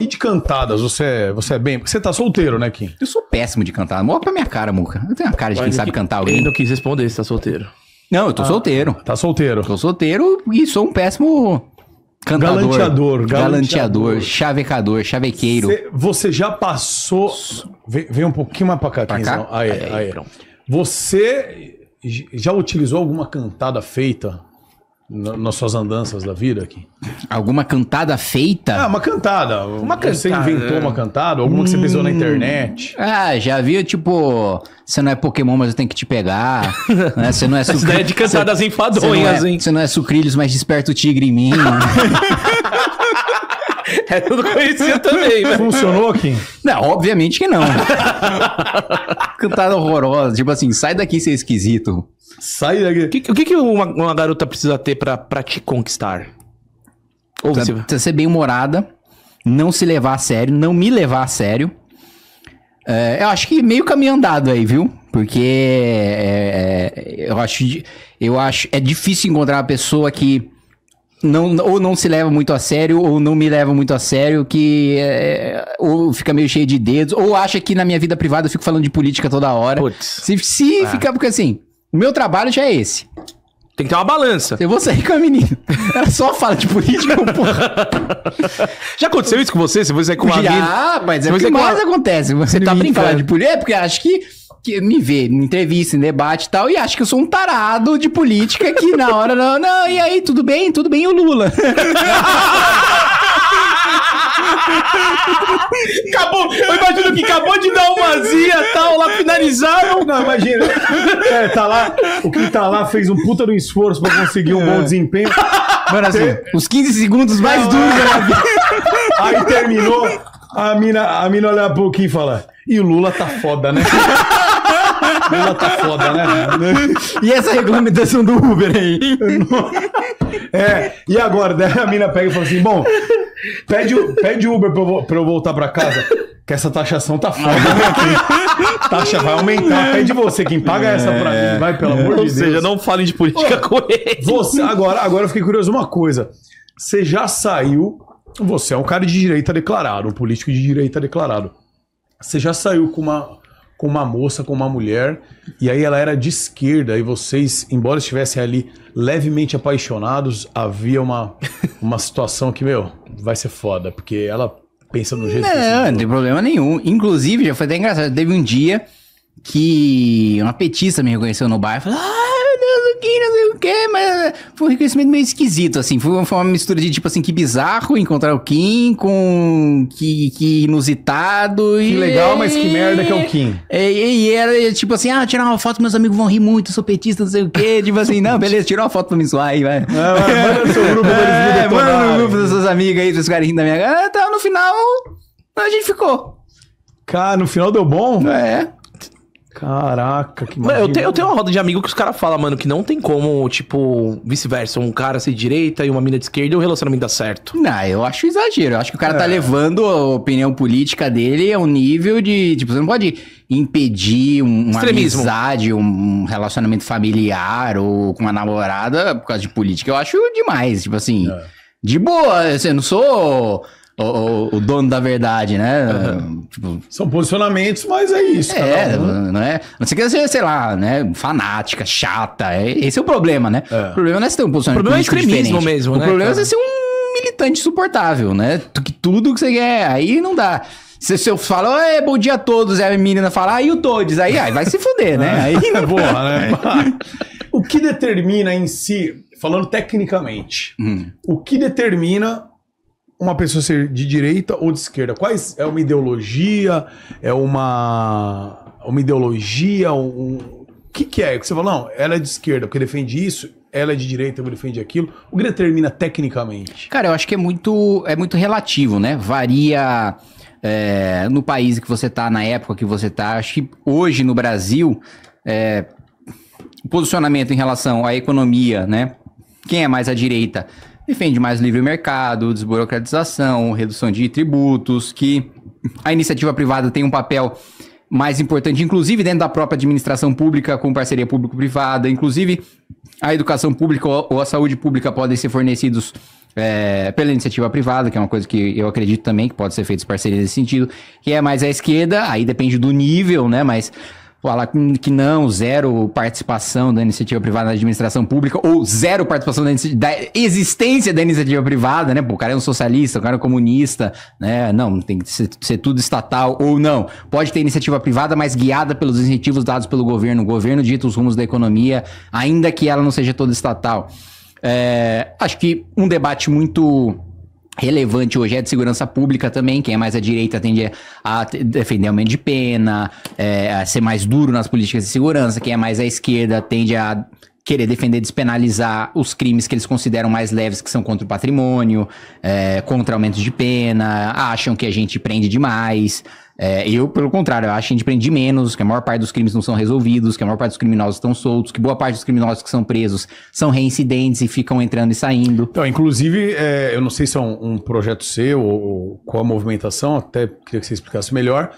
E de cantadas, você, é, você é bem. Você tá solteiro, né, Kim? Eu sou péssimo de cantar. Mó pra minha cara, Muca. Eu tenho uma cara de Mas quem sabe que... cantar alguém. eu não quis responder se tá solteiro. Não, eu tô ah, solteiro. Tá solteiro. Tô solteiro e sou um péssimo cantador. Galanteador. Galanteador, galanteador chavecador, chavequeiro. Cê, você já passou. Vem, vem, um pouquinho mais pra cá, pra cá? Aí, aí, aí, aí. Você já utilizou alguma cantada feita nas suas andanças da vida aqui? Alguma cantada feita? Ah, uma cantada. Uma cantada. Você inventou né? uma cantada? Alguma hum. que você pensou na hum. internet? Ah, já vi, tipo, você não é Pokémon, mas eu tenho que te pegar. né? Você não é sucrilhos. Essa ideia de cantadas enfadonhas, você é, hein? Você não é sucrilhos, mas desperta o tigre em mim. É tudo conhecido também. Né? Funcionou, Kim? Não, obviamente que não. Cantada horrorosa. Tipo assim, sai daqui, seu é esquisito. Sai daqui. O que, o que uma, uma, garota precisa ter pra, pra te conquistar? Ou precisa, precisa ser bem-humorada, não se levar a sério, não me levar a sério. É, eu acho que meio caminho andado aí, viu? Porque é, é, eu, acho, eu acho. É difícil encontrar uma pessoa que não, ou não se leva muito a sério, ou não me leva muito a sério, que é, é, ou fica meio cheio de dedos, ou acha que na minha vida privada eu fico falando de política toda hora. Se, se ah. ficar, porque assim, o meu trabalho já é esse. Tem que ter uma balança. Eu vou sair com a menina. Ela só fala de política, porra. Já aconteceu isso com você? Se você sair é com uma já, mas é o que é mais a... acontece. Você, você tá brincando de política? É porque acho que que me vê em entrevista, em debate e tal, e acha que eu sou um tarado de política que na hora não, não, e aí, tudo bem? Tudo bem, o Lula. acabou, eu imagino que acabou de dar uma zia tal, lá finalizaram. Não, imagina. É, tá lá, o que tá lá fez um puta no esforço pra conseguir um é. bom desempenho. Mano, assim, os 15 segundos mais duros da é. vida. Né? Aí terminou, a mina, a mina olha a boquinha e fala: e o Lula tá foda, né? Lula tá foda, né? e essa regulamentação do Uber aí? é, e agora? Daí a mina pega e fala assim: bom, pede, pede Uber pra eu, pra eu voltar pra casa. Que essa taxação tá foda, né? Taxa vai aumentar. Pede você, quem paga essa pra é. mim, vai, pelo amor de Deus. Ou seja, não falem de política com ele. Você, agora, agora eu fiquei curioso uma coisa. Você já saiu. Você é um cara de direita declarado, um político de direita declarado. Você já saiu com uma com uma moça, com uma mulher, e aí ela era de esquerda, e vocês, embora estivessem ali levemente apaixonados, havia uma, uma situação que, meu, vai ser foda, porque ela pensa no jeito não, que assim, não tem problema nenhum. Inclusive, já foi até engraçado, teve um dia que uma petista me reconheceu no bairro e falou: Ah, o que, não sei o que, mas foi um reconhecimento meio esquisito, assim. Foi uma, mistura de tipo assim, que bizarro encontrar o Kim com que, que inusitado. Que e... legal, mas que merda que é o Kim. E, e, e era tipo assim, ah, tirar uma foto, meus amigos vão rir muito, sou petista, não sei o que. tipo assim, não, beleza, tirou uma foto pra me zoar aí, vai. Ah, manda no seu grupo, é, manda no grupo das suas amigas aí, pra os caras rindo da minha cara. Então, no final, a gente ficou. Cara, no final deu bom? É. Caraca, que mano, eu, tenho, eu tenho uma roda de amigo que os caras falam, mano, que não tem como, tipo, vice-versa, um cara ser direita e uma mina de esquerda e o relacionamento dar certo. Não, eu acho exagero. Eu acho que o cara tá é. tá levando a opinião política dele a um nível de. Tipo, você não pode impedir um, uma Extremismo. amizade, um relacionamento familiar ou com uma namorada por causa de política. Eu acho demais. Tipo assim, é. de boa, assim, eu não sou o, o, dono da verdade, né? Uhum. Tipo, São posicionamentos, mas é isso. É, um, né? não é? Não sei que seja, sei lá, né? Fanática, chata. É, esse é o problema, né? É. O problema não é você ter um posicionamento. O problema é extremismo diferente. mesmo, o né? O problema é cara? é ser um militante suportável, né? Que tudo que você quer, aí não dá. Se, eu falo, é bom dia a todos, aí a menina fala, ah, aí o todos, aí, aí vai se fuder, né? É. Aí, é Boa, né? o que determina em si, falando tecnicamente, hum. o que determina uma pessoa ser de direita ou de esquerda? Quais é uma ideologia? É uma uma ideologia? Um, o que, que é? você falou não, ela é de esquerda porque defende isso, ela é de direita porque defende aquilo. O que determina tecnicamente? Cara, eu acho que é muito, é muito relativo, né? Varia é, no país que você tá, na época que você tá. Acho que hoje no Brasil, é, o posicionamento em relação à economia, né? Quem é mais à direita? defende mais livre mercado, desburocratização, redução de tributos, que a iniciativa privada tem um papel mais importante, inclusive dentro da própria administração pública, com parceria público-privada, inclusive a educação pública ou a saúde pública podem ser fornecidos é, pela iniciativa privada, que é uma coisa que eu acredito também que pode ser feito parceria nesse sentido, que é mais à esquerda, aí depende do nível, né? Mas falar que não, zero participação da iniciativa privada na administração pública, ou zero participação da, da, existência da iniciativa privada, né? Pô, o cara é um socialista, o cara é um comunista, né? Não, tem que ser, ser, tudo estatal ou não. Pode ter iniciativa privada, mas guiada pelos incentivos dados pelo governo. O governo dita os rumos da economia, ainda que ela não seja toda estatal. É, acho que um debate muito relevante hoje é de segurança pública também, quem é mais à direita tende a defender aumento de pena, é, a ser mais duro nas políticas de segurança, quem é mais à esquerda tende a querer defender despenalizar os crimes que eles consideram mais leves, que são contra o patrimônio, é, contra aumentos de pena, acham que a gente prende demais. É, eu, pelo contrário, eu acho que a gente prende menos, que a maior parte dos crimes não são resolvidos, que a maior parte dos criminosos estão soltos, que boa parte dos criminosos que são presos são reincidentes e ficam entrando e saindo. Então, inclusive, é, eu não sei se é um, um projeto seu ou, ou qual a movimentação, até queria que você explicasse melhor,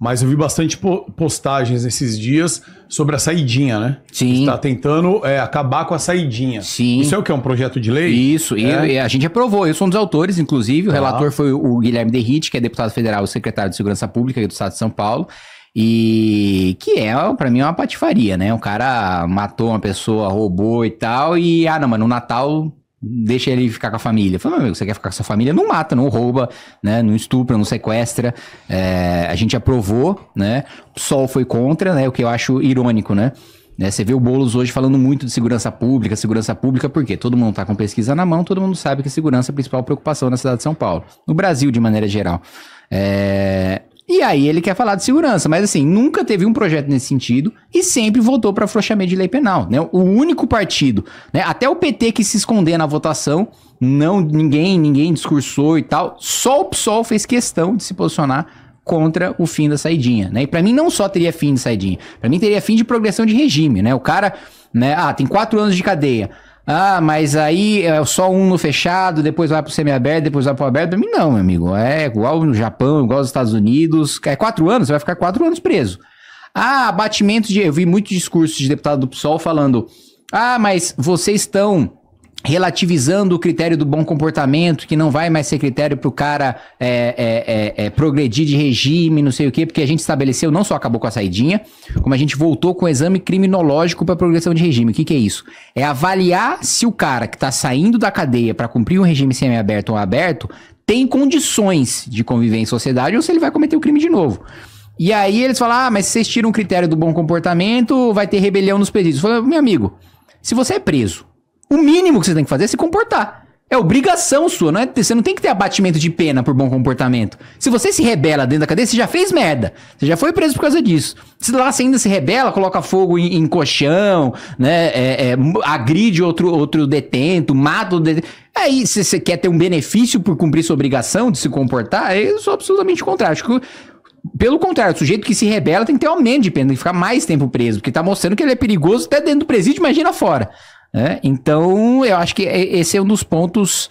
mas eu vi bastante postagens nesses dias sobre a saidinha, né? Sim. Está tentando é, acabar com a saidinha. Sim. Isso é o que? É um projeto de lei? Isso. É. E a gente aprovou. Eu sou um dos autores, inclusive. O tá. relator foi o Guilherme Derrite, que é deputado federal e secretário de Segurança Pública do Estado de São Paulo. E que é, para mim, é uma patifaria, né? Um cara matou uma pessoa, roubou e tal. E, ah, não, mano, no Natal deixa ele ficar com a família. Fala, meu amigo, você quer ficar com a sua família? Não mata, não rouba, né? Não estupra, não sequestra. É, a gente aprovou, né? O PSOL foi contra, né? O que eu acho irônico, né? né? Você vê o Boulos hoje falando muito de segurança pública, segurança pública, porque todo mundo está com pesquisa na mão, todo mundo sabe que segurança é a principal preocupação na cidade de São Paulo. No Brasil, de maneira geral. É, e aí ele quer falar de segurança, mas assim, nunca teve um projeto nesse sentido e sempre votou para afrouxamento de lei penal, né? O único partido, né? Até o PT que se esconder na votação, não ninguém, ninguém discursou e tal. Só o PSOL fez questão de se posicionar contra o fim da saidinha, né? E para mim não só teria fim de saidinha, para mim teria fim de progressão de regime, né? O cara, né, ah, tem quatro anos de cadeia. Ah, mas aí é só um no fechado, depois vai pro semiaberto, depois vai pro aberto. Pra mim, não, meu amigo. É igual no Japão, igual nos Estados Unidos. É quatro anos, você vai ficar quatro anos preso. Ah, abatimento de. Eu vi muitos discursos de deputado do PSOL falando. Ah, mas vocês estão relativizando o critério do bom comportamento, que não vai mais ser critério para o cara é, é, é, é, progredir de regime, não sei o quê, porque a gente estabeleceu, não só acabou com a saidinha, como a gente voltou com o exame criminológico para progressão de regime. O que, que é isso? É avaliar se o cara que está saindo da cadeia para cumprir um regime semi-aberto ou aberto tem condições de conviver em sociedade ou se ele vai cometer o crime de novo. E aí eles falam, ah, mas se vocês tiram o critério do bom comportamento, vai ter rebelião nos presídios. Eu falo, meu amigo, se você é preso o mínimo que você tem que fazer é se comportar. É obrigação sua, não é, você não tem que ter abatimento de pena por bom comportamento. Se você se rebela dentro da cadeia, você já fez merda. Você já foi preso por causa disso. Se lá você ainda se rebela, coloca fogo em, em colchão, né? É, é, agride outro, outro detento, mata o detento. Aí, se você quer ter um benefício por cumprir sua obrigação de se comportar, eu sou absolutamente contrário. Acho que pelo contrário, o sujeito que se rebela tem que ter aumento de pena, tem que ficar mais tempo preso, porque tá mostrando que ele é perigoso até dentro do presídio, imagina fora. Né? Então, eu acho que é, esse é um dos pontos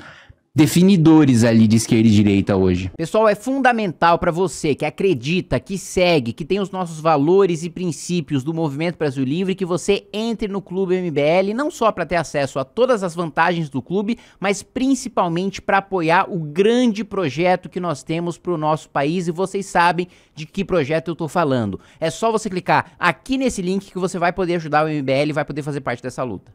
definidores ali de esquerda e direita hoje. Pessoal, é fundamental para você que acredita, que segue, que tem os nossos valores e princípios do Movimento Brasil Livre que você entre no Clube MBL, não só para ter acesso a todas as vantagens do clube, mas principalmente para apoiar o grande projeto que nós temos para o nosso país e vocês sabem de que projeto eu estou falando. É só você clicar aqui nesse link que você vai poder ajudar o MBL e vai poder fazer parte dessa luta.